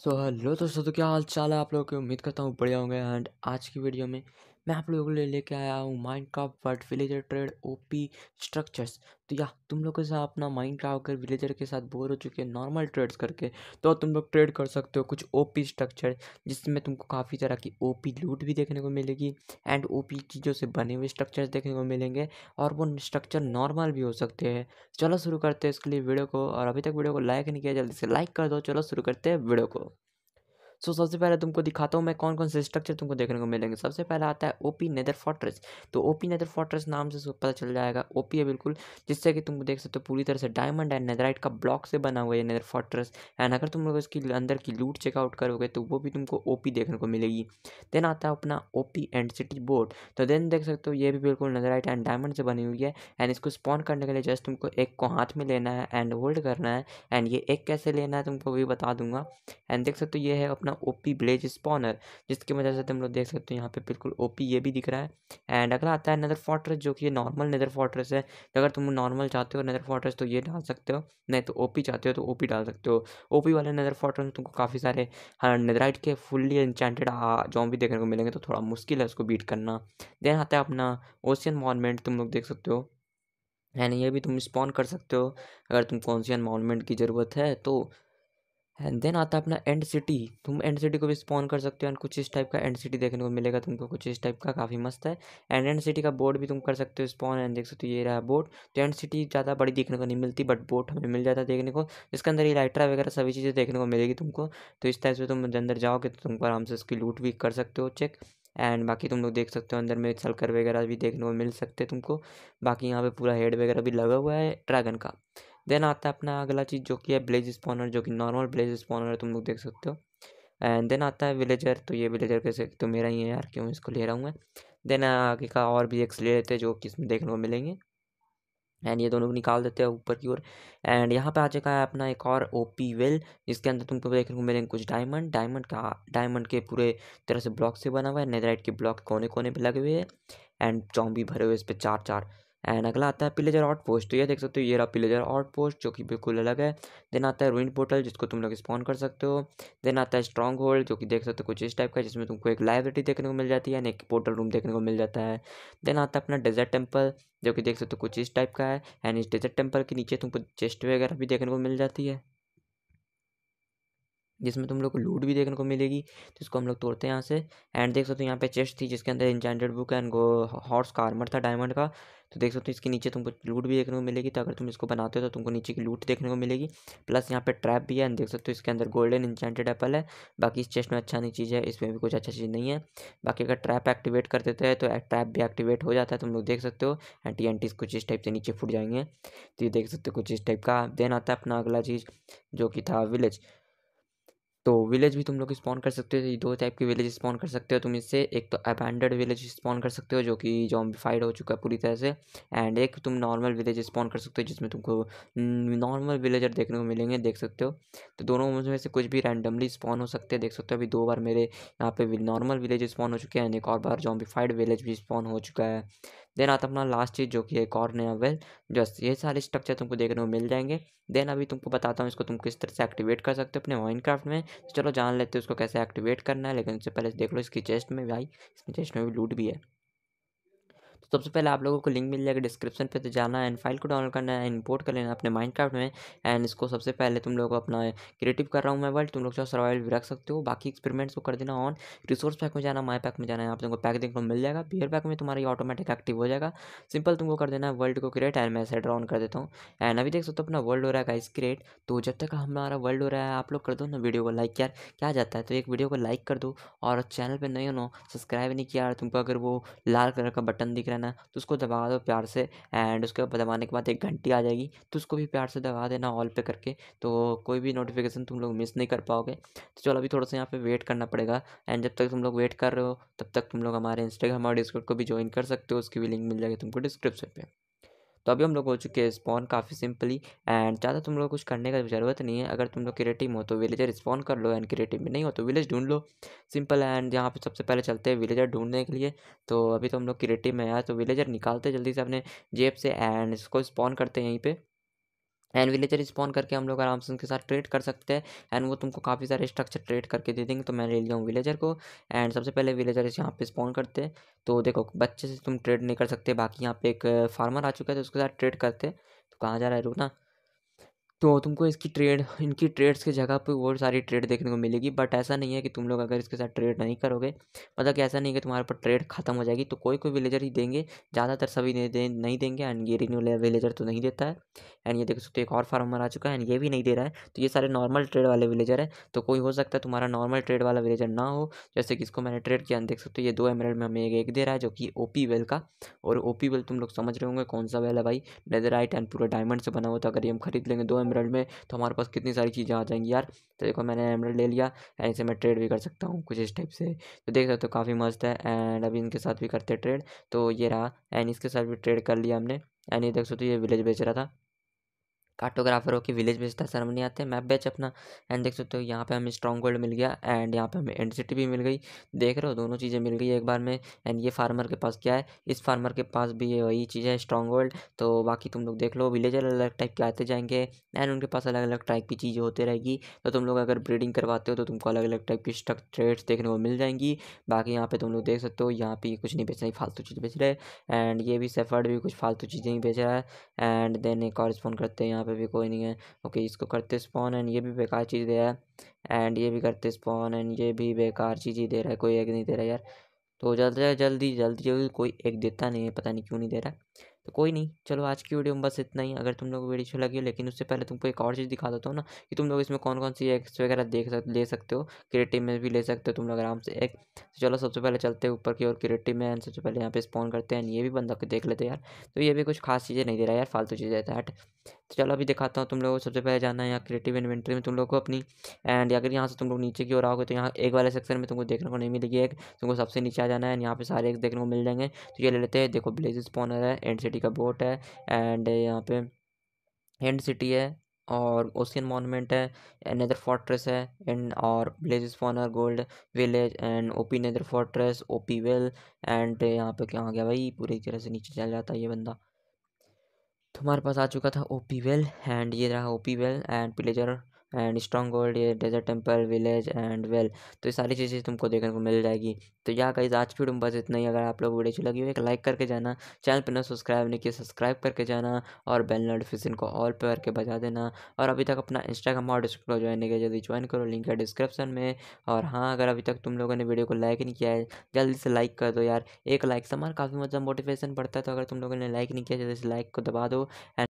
so hello दोस्तों तो क्या हाल चाल है आप लोगों की उम्मीद करता हूँ बढ़िया होंगे एंड आज की वीडियो में मैं आप लोगों के लिए लेके आया हूँ Minecraft world villager trade O P structures तो या तुम लोग के साथ अपना माइंड क्राफ्ट कर विलेजर के साथ बोर हो चुके हैं नॉर्मल ट्रेड्स करके तो तुम लोग ट्रेड कर सकते हो कुछ ओ पी स्ट्रक्चर जिसमें तुमको काफ़ी तरह की ओपी लूट भी देखने को मिलेगी एंड ओ पी चीज़ों से बने हुए स्ट्रक्चर्स देखने को मिलेंगे और वो स्ट्रक्चर नॉर्मल भी हो सकते हैं चलो शुरू करते हैं इसके लिए वीडियो को और अभी तक वीडियो को लाइक नहीं किया जल्दी से लाइक कर दो चलो शुरू करते हैं वीडियो को सो सबसे पहले तुमको दिखाता हूँ मैं कौन कौन से स्ट्रक्चर तुमको देखने को मिलेंगे सबसे पहला आता है ओपी नेदर फोर्ट्रेस तो ओपी नेदर फोर्ट्रेस नाम से पता चल जाएगा ओपी है बिल्कुल जिससे कि तुम देख सकते हो पूरी तरह से डायमंड एंड नेदराइट का ब्लॉक से बना हुआ है नेदर फोर्ट्रेस एंड अगर तुम लोग इसकी अंदर की लूट चेकआउट करोगे तो वो भी तुमको ओ देखने को मिलेगी देन आता है अपना ओ एंड सिटी बोर्ड तो देन देख सकते हो ये भी बिल्कुल नेदराइट एंड डायमंड से बनी हुई है एंड इसको स्पॉन करने के लिए जस्ट तुमको एक को हाथ में लेना है एंड होल्ड करना है एंड ये एक कैसे लेना है तुमको भी बता दूंगा एंड देख सकते हो ये है अपना अपना ओपी ब्लेज स्पॉनर जिसकी वजह से हम लोग देख सकते हो यहाँ पे बिल्कुल ओपी ये भी दिख रहा है एंड अगला आता है नदर फोर्ट्रेस जो कि नॉर्मल नदर फोर्ट्रेस है तो अगर तुम नॉर्मल चाहते हो नदर फोर्ट्रेस तो ये डाल सकते हो नहीं तो ओपी चाहते हो तो ओपी डाल सकते हो ओपी वाले नदर फोर्ट्रेस में तुमको काफ़ी सारे नदराइट हाँ, के फुल्ली इंचेंटेड भी देखने को मिलेंगे तो थोड़ा मुश्किल है उसको बीट करना देन आता है अपना ओशियन मॉनमेंट तुम लोग देख सकते हो एंड ये भी तुम स्पॉन कर सकते हो अगर तुम कौन सी इन्वायरमेंट की ज़रूरत है तो एंड देन आता है अपना एंड सिटी तुम एंड सिटी को भी स्पॉन कर सकते हो एंड कुछ इस टाइप का एंड सिटी देखने को मिलेगा तुमको कुछ इस टाइप का काफ़ी मस्त है एंड एंड सिटी का बोर्ड भी तुम कर सकते हो स्पॉन एंड देख सकते हो ये रहा बोर्ड तो एंड सिटी ज़्यादा बड़ी देखने को नहीं मिलती बट बोट हमें मिल जाता है देखने को इसके अंदर इलाइट्रा वगैरह सभी चीज़ें देखने को मिलेगी तुमको तो इस टाइप से तुम अंदर जाओगे तो तुमको आराम से उसकी लूट भी कर सकते हो चेक एंड बाकी तुम लोग देख सकते हो अंदर में सलकर वगैरह भी देखने को मिल सकते हैं तुमको बाकी यहाँ पे पूरा हेड वगैरह भी लगा हुआ है ड्रैगन का देन आता है अपना अगला चीज़ जो कि है ब्लेज स्पॉनर जो कि नॉर्मल ब्लेज स्पॉनर है तुम लोग देख सकते हो एंड देन आता है विलेजर तो ये विलेजर कैसे तो मेरा ही है यार क्यों इसको ले रहा हूँ मैं देन आगे का और भी एक्स ले लेते हैं जो कि इसमें देखने को मिलेंगे एंड ये दोनों को निकाल देते हैं ऊपर की ओर एंड यहाँ पे आ चुका है अपना एक और ओ पी वेल जिसके अंदर तुमको देखने को मिलेंगे कुछ डायमंड डायमंड का डायमंड के पूरे तरह से ब्लॉक से बना हुआ है नेदराइट के ब्लॉक कोने कोने पर लगे हुए हैं एंड चौंबी भरे हुए इस पर चार चार एंड अगला आता है पिलेजर आउट पोस्ट तो ये देख सकते हो ये रहा पिलेजर आउट पोस्ट जो कि बिल्कुल अलग है देन आता है रूइन पोर्टल जिसको तुम लोग स्पॉन कर सकते हो देन आता है स्ट्रॉन्ग होल्ड जो कि देख सकते हो कुछ इस टाइप का जिसमें तुमको एक लाइब्रेरी देखने को मिल जाती है एक पोर्टल रूम देखने को मिल जाता है देन आता है अपना डेजर्ट टेम्पल जो कि देख सकते हो कुछ इस टाइप का है एंड इस डेजर्ट टेम्पल के नीचे तुमको चेस्ट वगैरह भी देखने को मिल जाती है जिसमें तुम लोग को लूट भी देखने को मिलेगी तो इसको हम लोग तोड़ते हैं यहाँ से एंड देख सकते हो यहाँ पे चेस्ट थी जिसके अंदर इंजेंडेड बुक एंड गो हॉर्स का आर्मर था डायमंड का तो देख सकते हो इसके नीचे तुमको लूट भी देखने को मिलेगी तो अगर तुम इसको बनाते हो तो तुमको नीचे की लूट देखने को मिलेगी प्लस यहाँ पे ट्रैप भी है एंड देख सकते हो इसके अंदर गोल्डन इंचेंटेड एप्पल है बाकी इस चेस्ट में अच्छा नहीं चीज़ है इसमें भी कुछ अच्छा चीज़ नहीं है बाकी अगर ट्रैप एक्टिवेट कर देते हैं तो ट्रैप भी एक्टिवेट हो जाता है तुम लोग देख सकते हो एंड टी एंटीज कुछ इस टाइप से नीचे फूट जाएंगे तो ये देख सकते हो कुछ इस टाइप का देन आता है अपना अगला चीज़ जो कि था विलेज तो विलेज भी तुम लोग स्पॉन कर सकते हो दो टाइप के विलेज स्पॉन कर सकते हो तुम इससे एक तो अपेंडेड विलेज स्पॉन कर सकते हो जो कि जॉम्बिफाइड हो चुका है पूरी तरह से एंड एक तुम नॉर्मल विलेज स्पॉन कर सकते हो जिसमें तुमको नॉर्मल विलेजर देखने को मिलेंगे देख सकते हो तो दोनों में से कुछ भी रैंडमली स्पॉन हो सकते हैं देख सकते हो अभी दो बार मेरे यहाँ पे नॉर्मल विलेज स्पॉन हो चुके हैं एंड एक और बार जॉम्बिफाइड विलेज भी स्पॉन हो चुका है देन आता अपना लास्ट चीज़ जो कि है और नया वेल जस्ट ये सारे स्ट्रक्चर तुमको देखने को मिल जाएंगे देन अभी तुमको बताता हूँ इसको तुम किस तरह से एक्टिवेट कर सकते हो अपने माइनक्राफ्ट में चलो जान लेते हो उसको कैसे एक्टिवेट करना है लेकिन उससे पहले देख लो इसकी चेस्ट में भाई इसमें चेस्ट में भी लूट भी है तो सबसे पहले आप लोगों को लिंक मिल जाएगा डिस्क्रिप्शन पे तो जाना है एंड फाइल को डाउनलोड करना है इंपोर्ट कर लेना अपने माइंड में एंड इसको सबसे पहले तुम लोग अपना क्रिएटिव कर रहा हूँ मैं वर्ल्ड तुम लोग चाहे सर्वाइवल भी रख सकते हो बाकी एक्सपेरिमेंट्स को कर देना ऑन रिसोर्स पैक में जाना माई पैक में जाना है आप लोगों को पैक देखने को मिल जाएगा बियर पैक में तुम्हारी ऑटोमेटिक एक्टिव हो जाएगा सिंपल तुमको कर देना है वर्ल्ड को क्रिएट एंड मैं सेट ऑन कर देता हूँ एंड अभी देख सकते हो अपना वर्ल्ड हो रहा है गाइस क्रिएट तो जब तक हमारा वर्ल्ड हो रहा है आप लोग कर दो ना वीडियो को लाइक यार क्या जाता है तो एक वीडियो को लाइक कर दो और चैनल पर नहीं हो सब्सक्राइब नहीं किया तुमको अगर वो लाल कलर का बटन दिख रहना तो उसको दबा दो प्यार से एंड उसके दबाने के बाद एक घंटी आ जाएगी तो उसको भी प्यार से दबा देना ऑल पे करके तो कोई भी नोटिफिकेशन तुम लोग मिस नहीं कर पाओगे तो चलो अभी थोड़ा सा यहाँ पे वेट करना पड़ेगा एंड जब तक तुम लोग वेट कर रहे हो तब तक तुम लोग हमारे इंस्टाग्राम और डिस्क्रिप्ट को भी ज्वाइन कर सकते हो उसकी भी लिंक मिल जाएगी तुमको डिस्क्रिप्शन पे तो अभी हम लोग हो चुके हैं स्पॉन काफ़ी सिंपली एंड ज़्यादा तुम लोग कुछ करने का ज़रूरत नहीं है अगर तुम लोग क्रिएटिव हो तो विलेजर स्पॉन कर लो एंड क्रिएटिव में नहीं हो तो विलेज ढूंढ लो सिंपल एंड यहाँ पर सबसे पहले चलते हैं विलेजर ढूंढने के लिए तो अभी तो हम लोग क्रिएटिव में आए तो विलेजर निकालते जल्दी से अपने जेब से एंड इसको स्पॉन करते हैं यहीं पर एंड विलेजर स्पॉन करके हम लोग आराम से उनके साथ ट्रेड कर सकते हैं एंड वो तुमको काफ़ी सारे स्ट्रक्चर ट्रेड करके दे देंगे तो मैं ले लिया हूँ विलेजर को एंड सबसे पहले विलेजर यहाँ पे स्पॉन करते हैं तो देखो बच्चे से तुम ट्रेड नहीं कर सकते बाकी यहाँ पे एक फार्मर आ चुका है तो उसके साथ ट्रेड करते तो कहाँ जा रहा है रुकना तो तुमको इसकी ट्रेड इनकी ट्रेड्स की जगह पर और सारी ट्रेड देखने को मिलेगी बट ऐसा नहीं है कि तुम लोग अगर इसके साथ ट्रेड नहीं करोगे मतलब कि ऐसा नहीं है कि तुम्हारे पर ट्रेड खत्म हो जाएगी तो कोई कोई विलेजर ही देंगे ज़्यादातर सभी नहीं, दे, नहीं देंगे एंड ये रिन्यू विलेजर तो नहीं देता है एंड ये देख सकते हो तो एक और फार्मर आ चुका है एंड ये भी नहीं दे रहा है तो ये सारे नॉर्मल ट्रेड वाले विलेजर है तो कोई हो सकता है तुम्हारा नॉर्मल ट्रेड वाला विलेजर ना हो जैसे कि इसको मैंने ट्रेड किया देख सकते हो ये दो एमरेड में हमें एक दे रहा है जो कि ओ पी वेल का और ओ पी वेल तुम लोग समझ रहे होंगे कौन सा वेल है भाई राइट एंड पूरा डायमंड से बना हुआ तो अगर ये हम खरीद लेंगे दो एम एमरल्ड में तो हमारे पास कितनी सारी चीज़ें आ जाएंगी यार तो देखो मैंने एमरल्ड ले लिया एंड इसे मैं ट्रेड भी कर सकता हूँ कुछ इस टाइप से तो देख सकते हो काफ़ी मस्त है एंड अभी इनके साथ भी करते ट्रेड तो ये रहा एंड इसके साथ भी ट्रेड कर लिया हमने एंड ये देख सकते हो ये विलेज बेच रहा था कार्टोग्राफर के विलेज बेचता सर शर्म नहीं आते मैप बेच अपना एंड देख सकते हो यहाँ पे हमें स्ट्रॉन्ग गोल्ड मिल गया एंड यहाँ पे हमें एंड सिटी भी मिल गई देख रहे हो दोनों चीज़ें मिल गई एक बार में एंड ये फार्मर के पास क्या है इस फार्मर के पास भी वही चीज़ है स्ट्रॉन्ग गोल्ड तो बाकी तुम लोग देख लो विलेज अलग अलग टाइप के आते जाएंगे एंड उनके पास अलग अलग टाइप की चीज़ें होती रहेगी तो तुम लोग अगर ब्रीडिंग करवाते हो तो तुमको अलग अलग टाइप की स्ट्रक ट्रेड्स देखने को मिल जाएंगी बाकी यहाँ पर तुम लोग देख सकते हो यहाँ पर कुछ नहीं बेच रहे फालतू चीज़ बेच रहे एंड ये भी सेफर्ड भी कुछ फालतू चीज़ें ही बेच रहा है एंड देन एक और करते हैं यहाँ पे भी कोई नहीं है ओके इसको करते स्पॉन एंड ये भी बेकार चीज़ दे रहा है एंड ये भी करते स्पॉन एंड ये भी बेकार चीज़ ही दे रहा है कोई एग नहीं दे रहा यार तो जल्दी जल्दी जल्दी जल्दी कोई एक देता नहीं है पता नहीं क्यों नहीं दे रहा है तो कोई नहीं चलो आज की वीडियो में बस इतना ही अगर तुम लोग वीडियो अच्छी लगी हो लेकिन उससे पहले तुमको एक और चीज़ दिखा देता हूँ ना कि तुम लोग इसमें कौन कौन सी एग्स वगैरह देख सक ले सकते हो क्रिएटिव में भी ले सकते हो तुम लोग आराम से एक तो चलो सबसे पहले चलते हैं ऊपर की ओर क्रिएटिव में एंड सबसे पहले यहाँ पे स्पॉन करते हैं ये भी बंदा को देख लेते हैं यार तो ये भी कुछ खास चीज़ें नहीं दे रहा यार फालतू चीज़ें देता है तो चलो अभी दिखाता हूँ तुम लोगों को सबसे पहले जाना है यहाँ क्रिएटिव इन्वेंट्री में तुम लोग को अपनी एंड अगर यहाँ से तुम लोग नीचे की ओर आओगे तो यहाँ एक वाले सेक्शन में तुमको देखने को नहीं मिलेगी एक तुमको सबसे नीचे आ जाना है यहाँ पे सारे एक देखने को मिल जाएंगे तो ये ले लेते हैं देखो ब्लेज स्पॉनर है एंड सिटी का बोट है एंड यहाँ पे एंड सिटी है और ओशियन मोनमेंट है नेदर फोर्ट्रेस है एंड और blaze spawner gold village end OP nether fortress OP well end यहाँ पे क्या आ गया भाई पूरी तरह से नीचे चल जाता है ये बंदा तो हमारे पास आ चुका था ओ पी वेल एंड ये रहा O P well end pleasure end strong gold ये desert temple village end well तो ये सारी चीज़ें तुमको देखने को मिल जाएगी तो या कहीं आज फिर बस इतना ही अगर आप लोग वीडियो अच्छी लगी हो एक लाइक करके जाना चैनल पर ना सब्सक्राइब नहीं किया सब्सक्राइब करके जाना और बेल नोटिफिकेशन को ऑल पे करके बजा देना और अभी तक अपना इंस्टाग्राम और डिस्क्रिप्ट ज्वाइन नहीं किया जल्दी ज्वाइन करो लिंक है डिस्क्रिप्शन में और हाँ अगर अभी तक तुम लोगों ने वीडियो को लाइक नहीं किया है जल्दी से लाइक कर दो यार एक लाइक से हमारा काफ़ी मतलब मोटिवेशन पड़ता है तो अगर तुम लोगों ने लाइक नहीं किया जल्दी से लाइक को दबा दो एंड